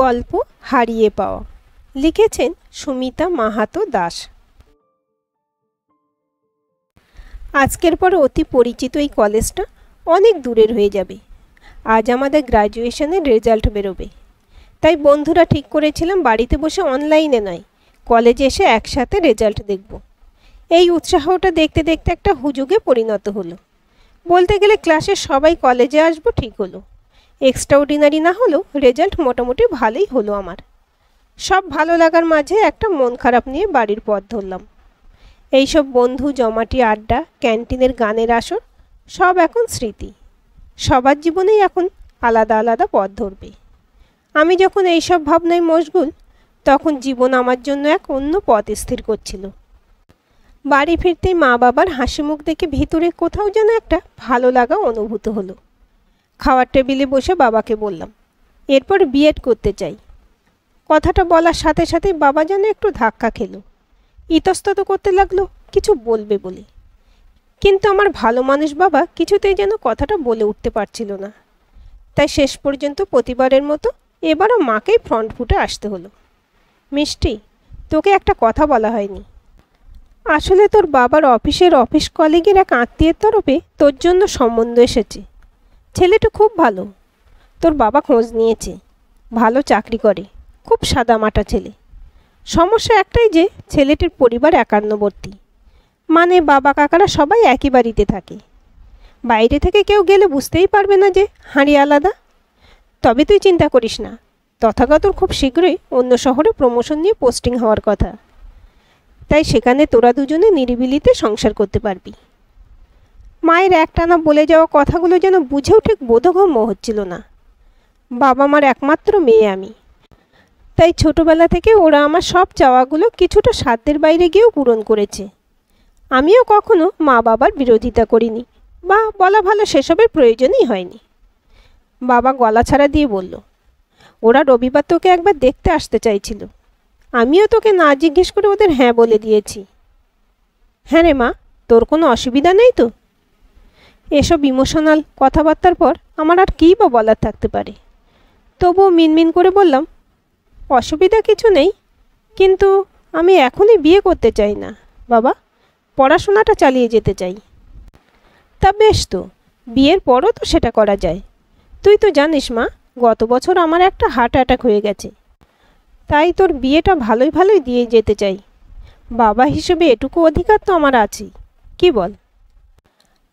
গল্প হারিয়ে পাওয়া লিখেছেন সুমিতা মাহাতো দাস আজকের পর অতি পরিচিত এই কলেজটা অনেক দূরের হয়ে যাবে আজ আমাদের গ্র্যাজুয়েশনের রেজাল্ট বেরোবে তাই বন্ধুরা ঠিক করেছিলাম বাড়িতে বসে অনলাইনে নয় কলেজে এসে একসাথে রেজাল্ট দেখব এই উৎসাহটা দেখতে দেখতে একটা হুজুগে পরিণত হলো বলতে গেলে ক্লাসের সবাই কলেজে আসবো ঠিক হলো এক্সট্রাঅর্ডিনারি না হলেও রেজাল্ট মোটামুটি ভালোই হলো আমার সব ভালো লাগার মাঝে একটা মন খারাপ নিয়ে বাড়ির পথ ধরলাম এইসব বন্ধু জমাটি আড্ডা ক্যান্টিনের গানের আসর সব এখন স্মৃতি সবার জীবনেই এখন আলাদা আলাদা পথ ধরবে আমি যখন এইসব ভাবনায় মশগুল তখন জীবন আমার জন্য এক অন্য পথ স্থির করছিল বাড়ি ফিরতেই মা বাবার হাসি মুখ দেখে ভিতরে কোথাও যেন একটা ভালো লাগা অনুভূত হলো খাওয়ার টেবিলে বসে বাবাকে বললাম এরপর বিএড করতে চাই কথাটা বলার সাথে সাথে বাবা যেন একটু ধাক্কা খেল ইতস্তত করতে লাগলো কিছু বলবে বলে কিন্তু আমার ভালো মানুষ বাবা কিছুতেই যেন কথাটা বলে উঠতে পারছিল না তাই শেষ পর্যন্ত প্রতিবারের মতো এবারও মাকেই ফ্রন্ট ফুটে আসতে হলো মিষ্টি তোকে একটা কথা বলা হয়নি আসলে তোর বাবার অফিসের অফিস কলিগের এক আত্মীয়ের তরফে তোর জন্য সম্বন্ধ এসেছে ছেলেটা খুব ভালো তোর বাবা খোঁজ নিয়েছে ভালো চাকরি করে খুব সাদামাটা ছেলে সমস্যা একটাই যে ছেলেটির পরিবার একান্নবর্তী মানে বাবা কাকারা সবাই একই বাড়িতে থাকে বাইরে থেকে কেউ গেলে বুঝতেই পারবে না যে হাঁড়ি আলাদা তবে তুই চিন্তা করিস না তথাগতর খুব শীঘ্রই অন্য শহরে প্রমোশন নিয়ে পোস্টিং হওয়ার কথা তাই সেখানে তোরা দুজনে নিরিবিলিতে সংসার করতে পারবি মায়ের একটানা বলে যাওয়া কথাগুলো যেন বুঝেও ঠিক বোধগম্য হচ্ছিল না বাবা মার একমাত্র মেয়ে আমি তাই ছোটবেলা থেকে ওরা আমার সব চাওয়াগুলো কিছুটা সাধ্যের বাইরে গিয়েও পূরণ করেছে আমিও কখনো মা বাবার বিরোধিতা করিনি বা বলা ভালো সেসবের প্রয়োজনই হয়নি বাবা গলা ছাড়া দিয়ে বলল ওরা রবিবার তোকে একবার দেখতে আসতে চাইছিল আমিও তোকে না জিজ্ঞেস করে ওদের হ্যাঁ বলে দিয়েছি হ্যাঁ রে মা তোর কোনো অসুবিধা নেই তো এসব ইমোশনাল কথাবার্তার পর আমার আর কী বা বলার থাকতে পারে তবুও মিনমিন করে বললাম অসুবিধা কিছু নেই কিন্তু আমি এখনই বিয়ে করতে চাই না বাবা পড়াশোনাটা চালিয়ে যেতে চাই তা বেশ তো বিয়ের পরও তো সেটা করা যায় তুই তো জানিস মা গত বছর আমার একটা হার্ট অ্যাটাক হয়ে গেছে তাই তোর বিয়েটা ভালোই ভালোই দিয়ে যেতে চাই বাবা হিসেবে এটুকু অধিকার তো আমার আছেই কি বল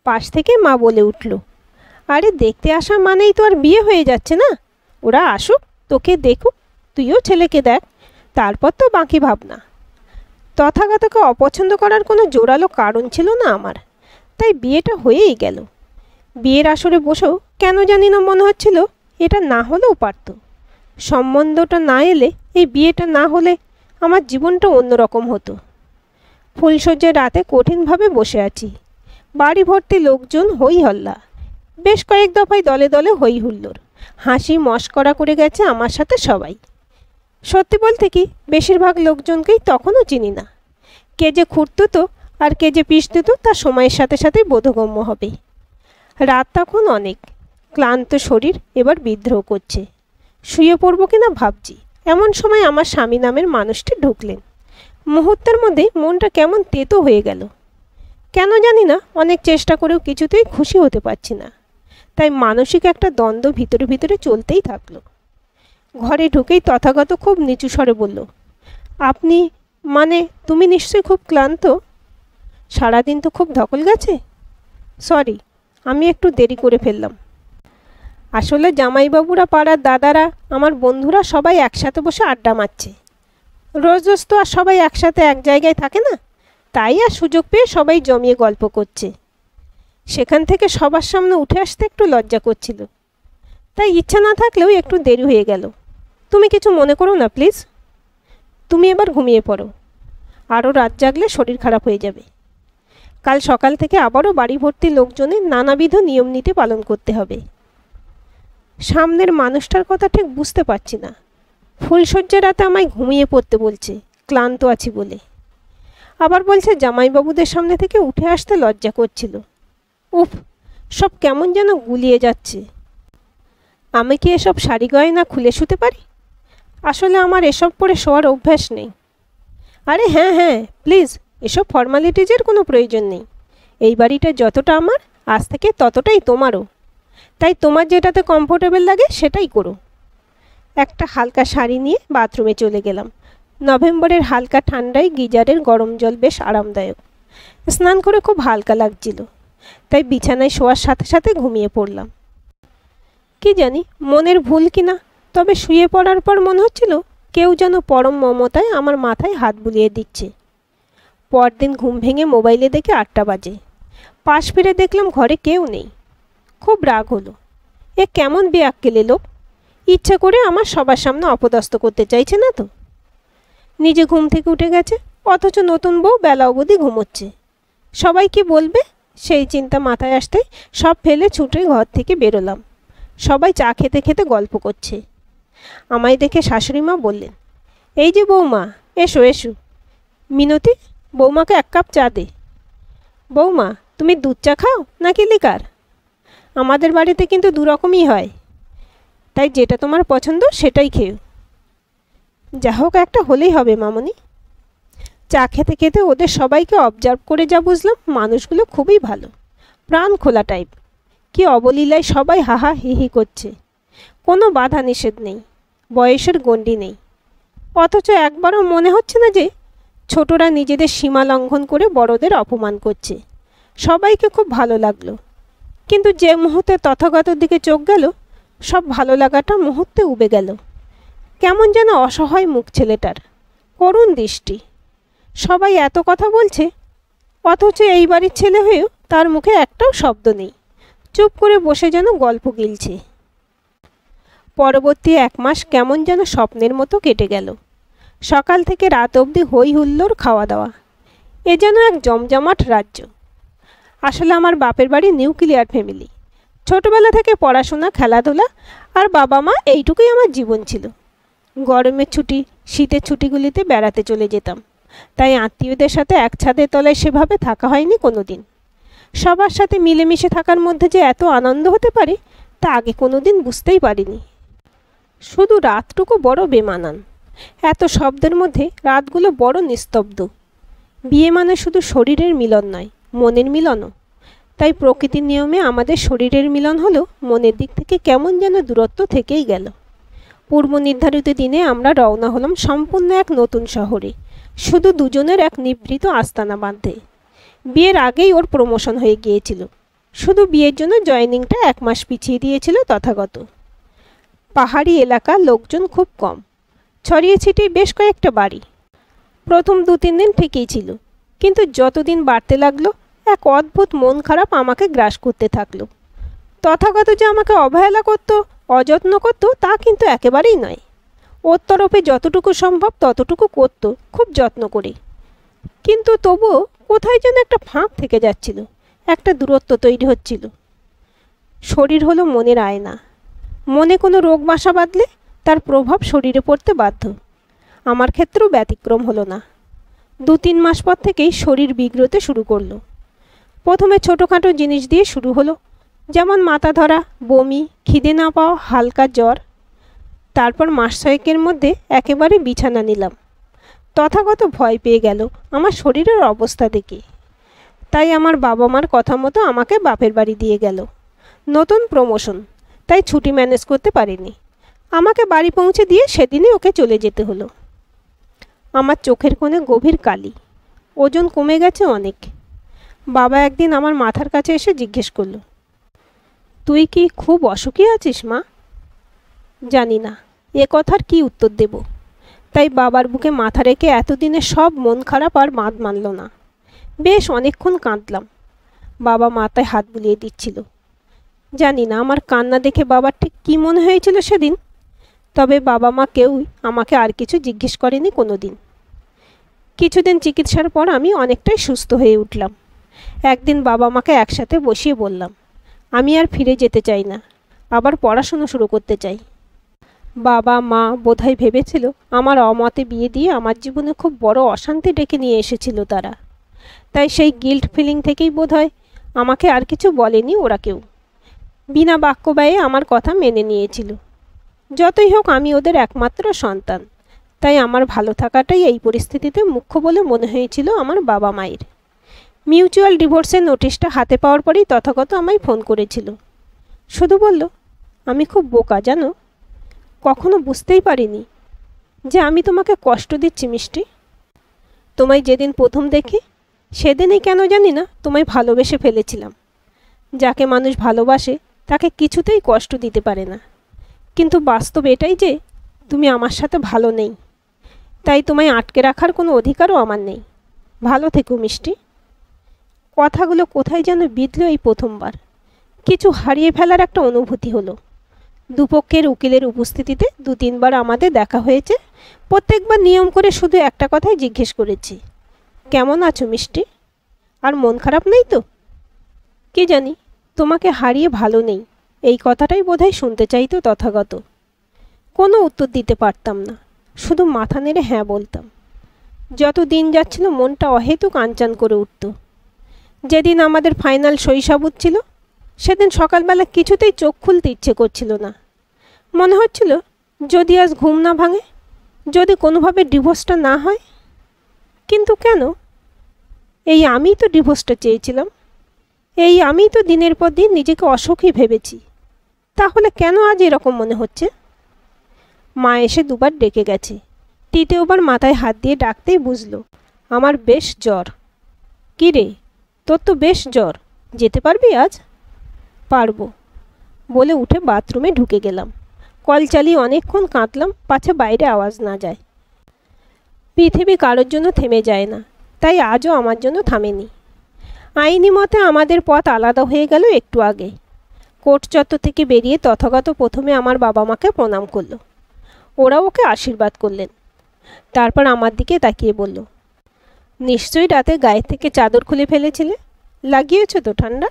পাশ থেকে মা বলে উঠল আরে দেখতে আসা মানেই তো আর বিয়ে হয়ে যাচ্ছে না ওরা আসুক তোকে দেখুক তুইও ছেলেকে দেখ তারপর তো বাকি ভাবনা তথাগতকে অপছন্দ করার কোনো জোরালো কারণ ছিল না আমার তাই বিয়েটা হয়েই গেল বিয়ের আসরে বসেও কেন জানি না মনে হচ্ছিল এটা না হলেও পারত সম্বন্ধটা না এলে এই বিয়েটা না হলে আমার জীবনটা অন্যরকম হতো ফুলসজ্জার রাতে কঠিনভাবে বসে আছি বাড়ি ভর্তি লোকজন হই হল্লা বেশ কয়েক দফায় দলে দলে হই হুল্লোড় হাসি মস্করা করে গেছে আমার সাথে সবাই সত্যি বলতে কি বেশিরভাগ লোকজনকেই তখনও চিনি না কে যে তো আর কে যে পিসতুত তা সময়ের সাথে সাথেই বোধগম্য হবে রাত তখন অনেক ক্লান্ত শরীর এবার বিদ্রোহ করছে শুয়ে পড়ব কিনা ভাবছি এমন সময় আমার স্বামী নামের মানুষটি ঢুকলেন মুহূর্তের মধ্যে মনটা কেমন তেতো হয়ে গেল কেন জানি না অনেক চেষ্টা করেও কিছুতেই খুশি হতে পারছি না তাই মানসিক একটা দ্বন্দ্ব ভিতরে ভিতরে চলতেই থাকলো ঘরে ঢুকেই তথাগত খুব নিচু স্বরে বলল আপনি মানে তুমি নিশ্চয়ই খুব ক্লান্ত সারাদিন তো খুব ধকল গেছে সরি আমি একটু দেরি করে ফেললাম আসলে জামাইবাবুরা পাড়ার দাদারা আমার বন্ধুরা সবাই একসাথে বসে আড্ডা মারছে রোজ রোজ তো আর সবাই একসাথে এক জায়গায় থাকে না তাই আর সুযোগ পেয়ে সবাই জমিয়ে গল্প করছে সেখান থেকে সবার সামনে উঠে আসতে একটু লজ্জা করছিল তাই ইচ্ছা না থাকলেও একটু দেরি হয়ে গেল তুমি কিছু মনে করো না প্লিজ তুমি এবার ঘুমিয়ে পড়ো আরও রাত জাগলে শরীর খারাপ হয়ে যাবে কাল সকাল থেকে আবারও বাড়ি ভর্তি লোকজনের নানাবিধ নিয়ম নীতি পালন করতে হবে সামনের মানুষটার কথা ঠিক বুঝতে পারছি না ফুলশয্যা রাতে আমায় ঘুমিয়ে পড়তে বলছে ক্লান্ত আছি বলে আবার বলছে জামাইবাবুদের সামনে থেকে উঠে আসতে লজ্জা করছিল উফ সব কেমন যেন গুলিয়ে যাচ্ছে আমি কি এসব শাড়ি গয়না খুলে শুতে পারি আসলে আমার এসব পরে শোয়ার অভ্যাস নেই আরে হ্যাঁ হ্যাঁ প্লিজ এসব ফর্মালিটিজের কোনো প্রয়োজন নেই এই বাড়িটা যতটা আমার আজ থেকে ততটাই তোমারও তাই তোমার যেটাতে কমফোর্টেবল লাগে সেটাই করো একটা হালকা শাড়ি নিয়ে বাথরুমে চলে গেলাম নভেম্বরের হালকা ঠান্ডায় গিজারের গরম জল বেশ আরামদায়ক স্নান করে খুব হালকা লাগছিল তাই বিছানায় শোয়ার সাথে সাথে ঘুমিয়ে পড়লাম কি জানি মনের ভুল কিনা তবে শুয়ে পড়ার পর মনে হচ্ছিল কেউ যেন পরম মমতায় আমার মাথায় হাত বুলিয়ে দিচ্ছে পরদিন ঘুম ভেঙে মোবাইলে দেখে আটটা বাজে পাশ ফিরে দেখলাম ঘরে কেউ নেই খুব রাগ হলো এ কেমন বেয়াক্কেলে লোক ইচ্ছা করে আমার সবার সামনে অপদস্থ করতে চাইছে না তো নিজে ঘুম থেকে উঠে গেছে অথচ নতুন বউ বেলা অবধি ঘুমোচ্ছে সবাই কি বলবে সেই চিন্তা মাথায় আসতে সব ফেলে ছুটে ঘর থেকে বেরোলাম সবাই চা খেতে খেতে গল্প করছে আমায় দেখে শাশুড়ি মা বললেন এই যে বৌমা এসো এসো মিনতি বৌমাকে এক কাপ চা দে বৌমা তুমি দুধ চা খাও নাকি লিকার আমাদের বাড়িতে কিন্তু দুরকমই হয় তাই যেটা তোমার পছন্দ সেটাই খেয়ে যা হোক একটা হলেই হবে মামনি চা খেতে খেতে ওদের সবাইকে অবজার্ভ করে যা বুঝলাম মানুষগুলো খুবই ভালো প্রাণ খোলা টাইপ কি অবলীলায় সবাই হাহা হিহি করছে কোনো বাধা নিষেধ নেই বয়সের গণ্ডি নেই অথচ একবারও মনে হচ্ছে না যে ছোটরা নিজেদের সীমা লঙ্ঘন করে বড়দের অপমান করছে সবাইকে খুব ভালো লাগলো কিন্তু যে মুহূর্তে তথাগতর দিকে চোখ গেল সব ভালো লাগাটা মুহূর্তে উবে গেল কেমন যেন অসহায় মুখ ছেলেটার করুণ দৃষ্টি সবাই এত কথা বলছে অথচ এই বাড়ির ছেলে হয়েও তার মুখে একটাও শব্দ নেই চুপ করে বসে যেন গল্প গিলছে পরবর্তী এক মাস কেমন যেন স্বপ্নের মতো কেটে গেল সকাল থেকে রাত অবধি হই হুল্লোর খাওয়া দাওয়া এ যেন এক জমজমাট রাজ্য আসলে আমার বাপের বাড়ি নিউক্লিয়ার ফ্যামিলি ছোটবেলা থেকে পড়াশোনা খেলাধুলা আর বাবা মা এইটুকুই আমার জীবন ছিল গরমের ছুটি শীতের ছুটিগুলিতে বেড়াতে চলে যেতাম তাই আত্মীয়দের সাথে এক ছাদের তলায় সেভাবে থাকা হয়নি কোনো দিন সবার সাথে মিলেমিশে থাকার মধ্যে যে এত আনন্দ হতে পারে তা আগে কোনো দিন বুঝতেই পারিনি শুধু রাতটুকু বড় বেমানান এত শব্দের মধ্যে রাতগুলো বড় নিস্তব্ধ বিয়ে মানে শুধু শরীরের মিলন নয় মনের মিলনও তাই প্রকৃতির নিয়মে আমাদের শরীরের মিলন হলো মনের দিক থেকে কেমন যেন দূরত্ব থেকেই গেল পূর্ব নির্ধারিত দিনে আমরা রওনা হলাম সম্পূর্ণ এক নতুন শহরে শুধু দুজনের এক নিভৃত আস্তানা বাঁধতে বিয়ের আগেই ওর প্রমোশন হয়ে গিয়েছিল শুধু বিয়ের জন্য জয়নিংটা এক মাস পিছিয়ে দিয়েছিল তথাগত পাহাড়ি এলাকা লোকজন খুব কম ছড়িয়ে ছিটিয়ে বেশ কয়েকটা বাড়ি প্রথম দু তিন দিন ঠিকই ছিল কিন্তু যতদিন বাড়তে লাগলো এক অদ্ভুত মন খারাপ আমাকে গ্রাস করতে থাকলো তথাগত যে আমাকে অবহেলা করতো অযত্ন করত তা কিন্তু একেবারেই নয় ওর তরফে যতটুকু সম্ভব ততটুকু করত খুব যত্ন করে কিন্তু তবুও কোথায় যেন একটা ফাঁক থেকে যাচ্ছিল একটা দূরত্ব তৈরি হচ্ছিল শরীর হলো মনের আয়না মনে কোনো রোগ বাসা বাঁধলে তার প্রভাব শরীরে পড়তে বাধ্য আমার ক্ষেত্রেও ব্যতিক্রম হলো না দু তিন মাস পর থেকেই শরীর বিগ্রতে শুরু করলো প্রথমে ছোটোখাটো জিনিস দিয়ে শুরু হলো যেমন মাথা ধরা বমি খিদে না পাওয়া হালকা জ্বর তারপর মাস ছয়েকের মধ্যে একেবারে বিছানা নিলাম তথাগত ভয় পেয়ে গেল আমার শরীরের অবস্থা দেখে তাই আমার বাবা মার কথা মতো আমাকে বাপের বাড়ি দিয়ে গেল নতুন প্রমোশন তাই ছুটি ম্যানেজ করতে পারিনি আমাকে বাড়ি পৌঁছে দিয়ে সেদিনই ওকে চলে যেতে হলো আমার চোখের কোণে গভীর কালি ওজন কমে গেছে অনেক বাবা একদিন আমার মাথার কাছে এসে জিজ্ঞেস করলো তুই কি খুব অসুখী আছিস মা জানি না এ কথার কি উত্তর দেব তাই বাবার বুকে মাথা রেখে এতদিনে সব মন খারাপ আর মাদ মানল না বেশ অনেকক্ষণ কাঁদলাম বাবা মাথায় হাত বুলিয়ে দিচ্ছিল জানি না আমার কান্না দেখে বাবার ঠিক কী মনে হয়েছিল সেদিন তবে বাবা মা কেউই আমাকে আর কিছু জিজ্ঞেস করেনি কোনো দিন কিছুদিন চিকিৎসার পর আমি অনেকটাই সুস্থ হয়ে উঠলাম একদিন বাবা মাকে একসাথে বসিয়ে বললাম আমি আর ফিরে যেতে চাই না আবার পড়াশুনো শুরু করতে চাই বাবা মা বোধহয় ভেবেছিল আমার অমতে বিয়ে দিয়ে আমার জীবনে খুব বড় অশান্তি ডেকে নিয়ে এসেছিল তারা তাই সেই গিল্ট ফিলিং থেকেই বোধহয় আমাকে আর কিছু বলেনি ওরা কেউ বিনা বাক্য ব্যয়ে আমার কথা মেনে নিয়েছিল যতই হোক আমি ওদের একমাত্র সন্তান তাই আমার ভালো থাকাটাই এই পরিস্থিতিতে মুখ্য বলে মনে হয়েছিল আমার বাবা মায়ের মিউচুয়াল ডিভোর্সের নোটিশটা হাতে পাওয়ার পরেই তথাগত আমায় ফোন করেছিল শুধু বলল আমি খুব বোকা জানো কখনো বুঝতেই পারিনি যে আমি তোমাকে কষ্ট দিচ্ছি মিষ্টি তোমায় যেদিন প্রথম দেখি সেদিনই কেন জানি না তোমায় ভালোবেসে ফেলেছিলাম যাকে মানুষ ভালোবাসে তাকে কিছুতেই কষ্ট দিতে পারে না কিন্তু বাস্তব এটাই যে তুমি আমার সাথে ভালো নেই তাই তোমায় আটকে রাখার কোনো অধিকারও আমার নেই ভালো থেকো মিষ্টি কথাগুলো কোথায় যেন বিঁধল এই প্রথমবার কিছু হারিয়ে ফেলার একটা অনুভূতি হলো দুপক্ষের উকিলের উপস্থিতিতে দু তিনবার আমাদের দেখা হয়েছে প্রত্যেকবার নিয়ম করে শুধু একটা কথাই জিজ্ঞেস করেছি কেমন আছো মিষ্টি আর মন খারাপ নেই তো কে জানি তোমাকে হারিয়ে ভালো নেই এই কথাটাই বোধহয় শুনতে চাইতো তথাগত কোনো উত্তর দিতে পারতাম না শুধু মাথা নেড়ে হ্যাঁ বলতাম যত দিন যাচ্ছিল মনটা অহেতুক আঞ্চান করে উঠত যেদিন আমাদের ফাইনাল শৈশাবুত ছিল সেদিন সকালবেলা কিছুতেই চোখ খুলতে ইচ্ছে করছিল না মনে হচ্ছিল যদি আজ ঘুম না ভাঙে যদি কোনোভাবে ডিভোর্সটা না হয় কিন্তু কেন এই আমি তো ডিভোর্সটা চেয়েছিলাম এই আমি তো দিনের পর দিন নিজেকে অসুখী ভেবেছি তাহলে কেন আজ এরকম মনে হচ্ছে মা এসে দুবার ডেকে গেছে তৃতীয়বার মাথায় হাত দিয়ে ডাকতেই বুঝলো আমার বেশ জ্বর কী রে তোর তো বেশ জ্বর যেতে পারবি আজ পারবো বলে উঠে বাথরুমে ঢুকে গেলাম কল চালিয়ে অনেকক্ষণ কাঁদলাম পাছে বাইরে আওয়াজ না যায় পৃথিবী কারোর জন্য থেমে যায় না তাই আজও আমার জন্য থামেনি আইনি মতে আমাদের পথ আলাদা হয়ে গেল একটু আগে কোর্ট চত্বর থেকে বেরিয়ে তথাগত প্রথমে আমার বাবা মাকে প্রণাম করলো ওরা ওকে আশীর্বাদ করলেন তারপর আমার দিকে তাকিয়ে বলল নিশ্চয়ই রাতে গায়ে থেকে চাদর খুলে ফেলেছিলে লাগিয়েছো তো ঠান্ডা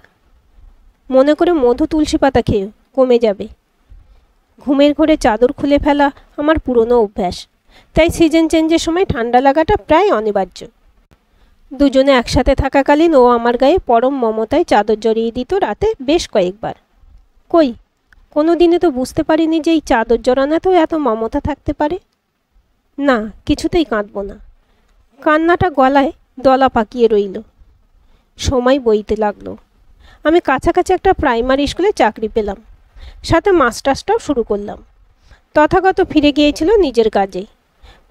মনে করে মধু তুলসী পাতা খেয়ে কমে যাবে ঘুমের ঘরে চাদর খুলে ফেলা আমার পুরনো অভ্যাস তাই সিজন চেঞ্জের সময় ঠান্ডা লাগাটা প্রায় অনিবার্য দুজনে একসাথে থাকাকালীন ও আমার গায়ে পরম মমতায় চাদর জড়িয়ে দিত রাতে বেশ কয়েকবার কই কোনো দিনে তো বুঝতে পারিনি যে এই চাদর জড়ানাতেও এত মমতা থাকতে পারে না কিছুতেই কাঁদব না কান্নাটা গলায় দলা পাকিয়ে রইল সময় বইতে লাগলো আমি কাছাকাছি একটা প্রাইমারি স্কুলে চাকরি পেলাম সাথে মাস্টার্সটাও শুরু করলাম তথাগত ফিরে গিয়েছিল নিজের কাজে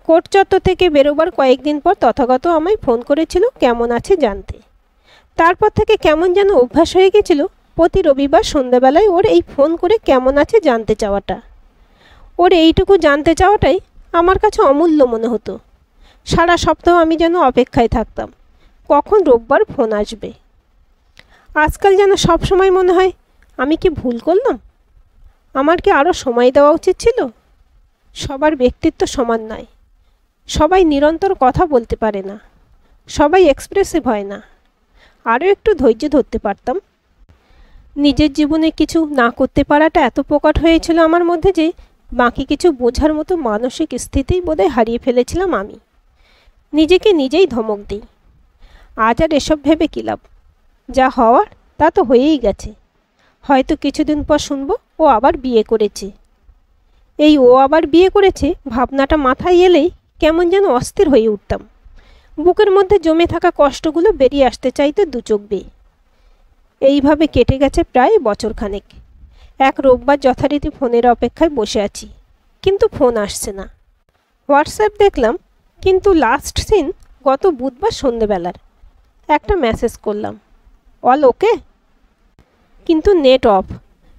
কোর্ট চত্বর থেকে বেরোবার কয়েকদিন পর তথাগত আমায় ফোন করেছিল কেমন আছে জানতে তারপর থেকে কেমন যেন অভ্যাস হয়ে গেছিল প্রতি রবিবার সন্ধ্যাবেলায় ওর এই ফোন করে কেমন আছে জানতে চাওয়াটা ওর এইটুকু জানতে চাওয়াটাই আমার কাছে অমূল্য মনে হতো সারা সপ্তাহ আমি যেন অপেক্ষায় থাকতাম কখন রোববার ফোন আসবে আজকাল যেন সব সময় মনে হয় আমি কি ভুল করলাম আমার কি আরও সময় দেওয়া উচিত ছিল সবার ব্যক্তিত্ব সমান নয় সবাই নিরন্তর কথা বলতে পারে না সবাই এক্সপ্রেসিভ হয় না আরও একটু ধৈর্য ধরতে পারতাম নিজের জীবনে কিছু না করতে পারাটা এত প্রকট হয়েছিল আমার মধ্যে যে বাকি কিছু বোঝার মতো মানসিক স্থিতি বোধহয় হারিয়ে ফেলেছিলাম আমি নিজেকে নিজেই ধমক দিই আজ আর এসব ভেবে কী লাভ যা হওয়ার তা তো হয়েই গেছে হয়তো কিছুদিন পর শুনব ও আবার বিয়ে করেছে এই ও আবার বিয়ে করেছে ভাবনাটা মাথায় এলেই কেমন যেন অস্থির হয়ে উঠতাম বুকের মধ্যে জমে থাকা কষ্টগুলো বেরিয়ে আসতে চাইতো দু চোখ বেয়ে এইভাবে কেটে গেছে প্রায় বছরখানেক এক রোববার যথারীতি ফোনের অপেক্ষায় বসে আছি কিন্তু ফোন আসছে না হোয়াটসঅ্যাপ দেখলাম কিন্তু লাস্ট সিন গত বুধবার সন্ধেবেলার একটা মেসেজ করলাম অল ওকে কিন্তু নেট অফ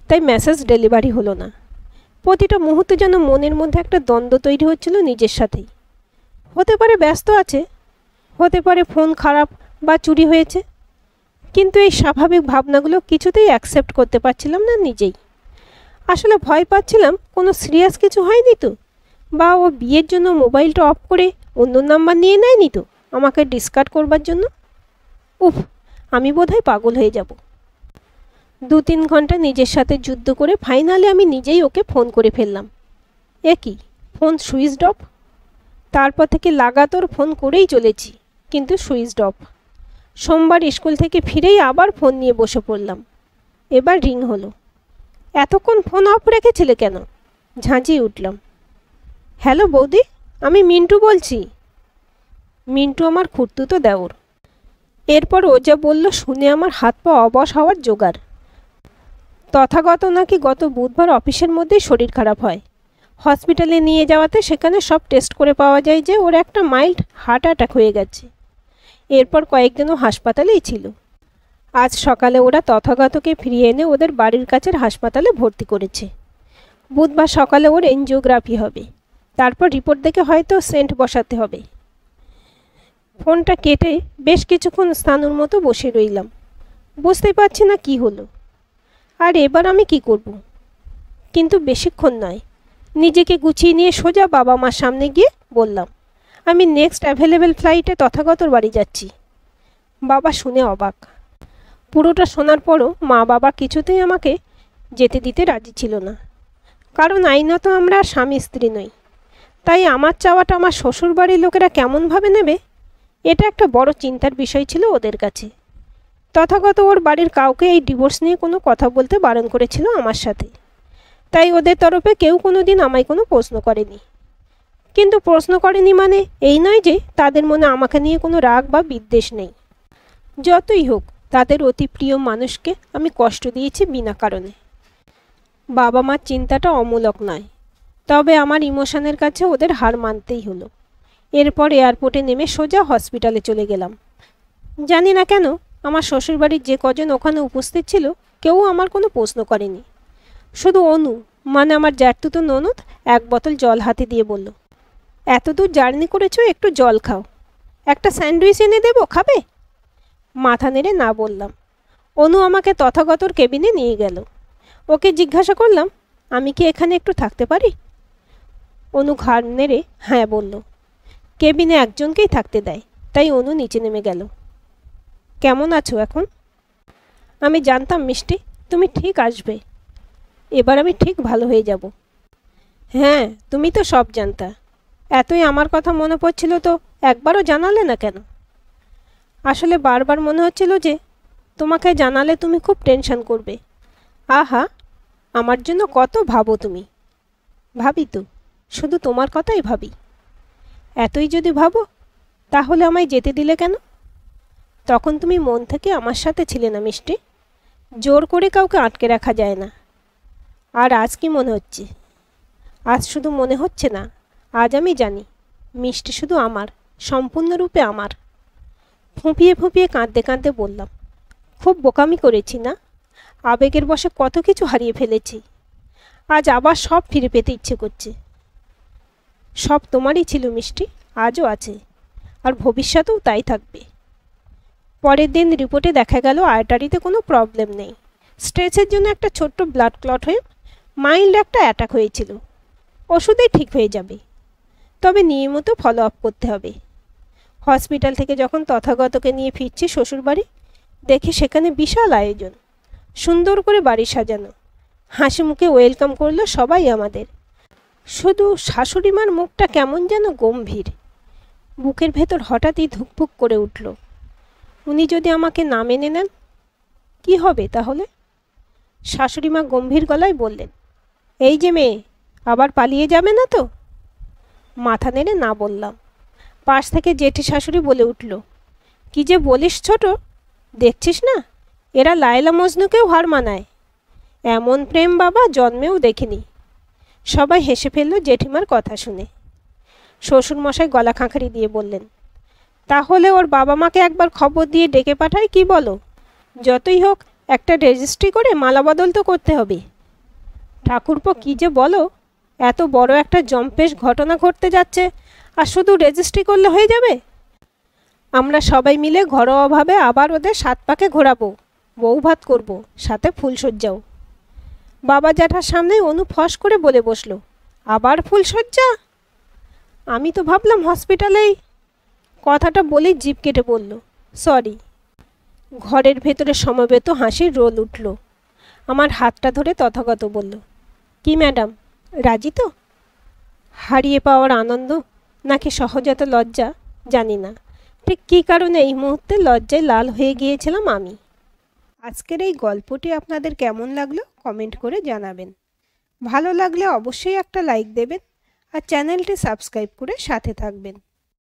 তাই মেসেজ ডেলিভারি হলো না প্রতিটা মুহূর্তে যেন মনের মধ্যে একটা দ্বন্দ্ব তৈরি হচ্ছিল নিজের সাথেই হতে পারে ব্যস্ত আছে হতে পারে ফোন খারাপ বা চুরি হয়েছে কিন্তু এই স্বাভাবিক ভাবনাগুলো কিছুতেই অ্যাকসেপ্ট করতে পারছিলাম না নিজেই আসলে ভয় পাচ্ছিলাম কোনো সিরিয়াস কিছু হয়নি তো বা ও বিয়ের জন্য মোবাইলটা অফ করে অন্য নাম্বার নিয়ে নেয়নি তো আমাকে ডিসকার্ড করবার জন্য উফ আমি বোধহয় পাগল হয়ে যাব দু তিন ঘন্টা নিজের সাথে যুদ্ধ করে ফাইনালে আমি নিজেই ওকে ফোন করে ফেললাম এ কি ফোন সুইচ ডপ তারপর থেকে লাগাতর ফোন করেই চলেছি কিন্তু সুইচ ডপ সোমবার স্কুল থেকে ফিরেই আবার ফোন নিয়ে বসে পড়লাম এবার রিং হলো এতক্ষণ ফোন অফ রেখেছিলে কেন ঝাঁঝি উঠলাম হ্যালো বৌদি আমি মিন্টু বলছি মিন্টু আমার তো দেওর এরপর ও যা বলল শুনে আমার হাত পা অবশ হওয়ার জোগাড় তথাগত নাকি গত বুধবার অফিসের মধ্যেই শরীর খারাপ হয় হসপিটালে নিয়ে যাওয়াতে সেখানে সব টেস্ট করে পাওয়া যায় যে ওর একটা মাইল্ড হার্ট অ্যাটাক হয়ে গেছে এরপর কয়েকদিনও হাসপাতালেই ছিল আজ সকালে ওরা তথাগতকে ফিরিয়ে এনে ওদের বাড়ির কাছের হাসপাতালে ভর্তি করেছে বুধবার সকালে ওর এনজিওগ্রাফি হবে তারপর রিপোর্ট দেখে হয়তো সেন্ট বসাতে হবে ফোনটা কেটে বেশ কিছুক্ষণ স্থানুর মতো বসে রইলাম বুঝতে পারছি না কি হলো আর এবার আমি কি করব। কিন্তু বেশিক্ষণ নয় নিজেকে গুছিয়ে নিয়ে সোজা বাবা মার সামনে গিয়ে বললাম আমি নেক্সট অ্যাভেলেবেল ফ্লাইটে তথাগতর বাড়ি যাচ্ছি বাবা শুনে অবাক পুরোটা শোনার পরও মা বাবা কিছুতেই আমাকে যেতে দিতে রাজি ছিল না কারণ আইনত আমরা স্বামী স্ত্রী নই তাই আমার চাওয়াটা আমার শ্বশুরবাড়ির লোকেরা কেমনভাবে নেবে এটা একটা বড় চিন্তার বিষয় ছিল ওদের কাছে তথাগত ওর বাড়ির কাউকে এই ডিভোর্স নিয়ে কোনো কথা বলতে বারণ করেছিল আমার সাথে তাই ওদের তরফে কেউ কোনো দিন আমায় কোনো প্রশ্ন করেনি কিন্তু প্রশ্ন করেনি মানে এই নয় যে তাদের মনে আমাকে নিয়ে কোনো রাগ বা বিদ্বেষ নেই যতই হোক তাদের অতি প্রিয় মানুষকে আমি কষ্ট দিয়েছি বিনা কারণে বাবা মার চিন্তাটা অমূলক নয় তবে আমার ইমোশনের কাছে ওদের হার মানতেই হলো এরপর এয়ারপোর্টে নেমে সোজা হসপিটালে চলে গেলাম জানি না কেন আমার শ্বশুরবাড়ির যে কজন ওখানে উপস্থিত ছিল কেউ আমার কোনো প্রশ্ন করেনি শুধু অনু মানে আমার জ্যাঠতুতো ননদ এক বোতল জল হাতে দিয়ে বলল এত দূর জার্নি করেছো একটু জল খাও একটা স্যান্ডউইচ এনে দেবো খাবে মাথা নেড়ে না বললাম অনু আমাকে তথাগতর কেবিনে নিয়ে গেল ওকে জিজ্ঞাসা করলাম আমি কি এখানে একটু থাকতে পারি অনু ঘাড় নেড়ে হ্যাঁ বলল কেবিনে একজনকেই থাকতে দেয় তাই অনু নিচে নেমে গেল কেমন আছো এখন আমি জানতাম মিষ্টি তুমি ঠিক আসবে এবার আমি ঠিক ভালো হয়ে যাব হ্যাঁ তুমি তো সব জানতা এতই আমার কথা মনে পড়ছিল তো একবারও জানালে না কেন আসলে বারবার মনে হচ্ছিল যে তোমাকে জানালে তুমি খুব টেনশন করবে আহা আমার জন্য কত ভাবো তুমি ভাবি তো শুধু তোমার কথাই ভাবি এতই যদি ভাবো তাহলে আমায় যেতে দিলে কেন তখন তুমি মন থেকে আমার সাথে ছিলে না মিষ্টি জোর করে কাউকে আটকে রাখা যায় না আর আজ কি মনে হচ্ছে আজ শুধু মনে হচ্ছে না আজ আমি জানি মিষ্টি শুধু আমার সম্পূর্ণরূপে আমার ফুঁপিয়ে ফুঁপিয়ে কাঁদতে কাঁদতে বললাম খুব বোকামি করেছি না আবেগের বসে কত কিছু হারিয়ে ফেলেছি আজ আবার সব ফিরে পেতে ইচ্ছে করছে সব তোমারই ছিল মিষ্টি আজও আছে আর ভবিষ্যতেও তাই থাকবে পরের দিন রিপোর্টে দেখা গেল আর্টারিতে কোনো প্রবলেম নেই স্ট্রেচের জন্য একটা ছোট্ট ব্লাড ক্লট হয়ে মাইল্ড একটা অ্যাটাক হয়েছিল ওষুধেই ঠিক হয়ে যাবে তবে নিয়মিত ফলো আপ করতে হবে হসপিটাল থেকে যখন তথাগতকে নিয়ে ফিরছি শ্বশুরবাড়ি দেখি সেখানে বিশাল আয়োজন সুন্দর করে বাড়ি সাজানো হাসি মুখে ওয়েলকাম করলো সবাই আমাদের শুধু শাশুড়িমার মুখটা কেমন যেন গম্ভীর বুকের ভেতর হঠাৎই ধুকভুক করে উঠল উনি যদি আমাকে না মেনে নেন কি হবে তাহলে শাশুড়িমা গম্ভীর গলায় বললেন এই যে মেয়ে আবার পালিয়ে যাবে না তো মাথা নেড়ে না বললাম পাশ থেকে জেঠি শাশুড়ি বলে উঠল কি যে বলিস ছোট দেখছিস না এরা লায়লা মজনুকেও হার মানায় এমন প্রেম বাবা জন্মেও দেখিনি সবাই হেসে ফেলল জেঠিমার কথা শুনে শ্বশুরমশাই গলা খাঁকারি দিয়ে বললেন তাহলে ওর বাবা মাকে একবার খবর দিয়ে ডেকে পাঠায় কি বলো যতই হোক একটা রেজিস্ট্রি করে মালাবদল তো করতে হবে ঠাকুরপো কী যে বলো এত বড় একটা জম্পেশ ঘটনা ঘটতে যাচ্ছে আর শুধু রেজিস্ট্রি করলে হয়ে যাবে আমরা সবাই মিলে ঘরোয়াভাবে আবার ওদের সাত পাকে ঘোরাবো বউ ভাত করবো সাথে ফুলসজ্জাও বাবা জ্যাঠার সামনে অনু ফস করে বলে বসলো আবার ফুলশয্যা আমি তো ভাবলাম হসপিটালেই কথাটা বলেই জিপ কেটে বলল সরি ঘরের ভেতরে সমবেত হাসির রোল উঠল আমার হাতটা ধরে তথাগত বলল কি ম্যাডাম রাজি তো হারিয়ে পাওয়ার আনন্দ নাকি সহজাত লজ্জা জানি না ঠিক কী কারণে এই মুহূর্তে লজ্জায় লাল হয়ে গিয়েছিলাম আমি আজকের এই গল্পটি আপনাদের কেমন লাগলো কমেন্ট করে জানাবেন ভালো লাগলে অবশ্যই একটা লাইক দেবেন আর চ্যানেলটি সাবস্ক্রাইব করে সাথে থাকবেন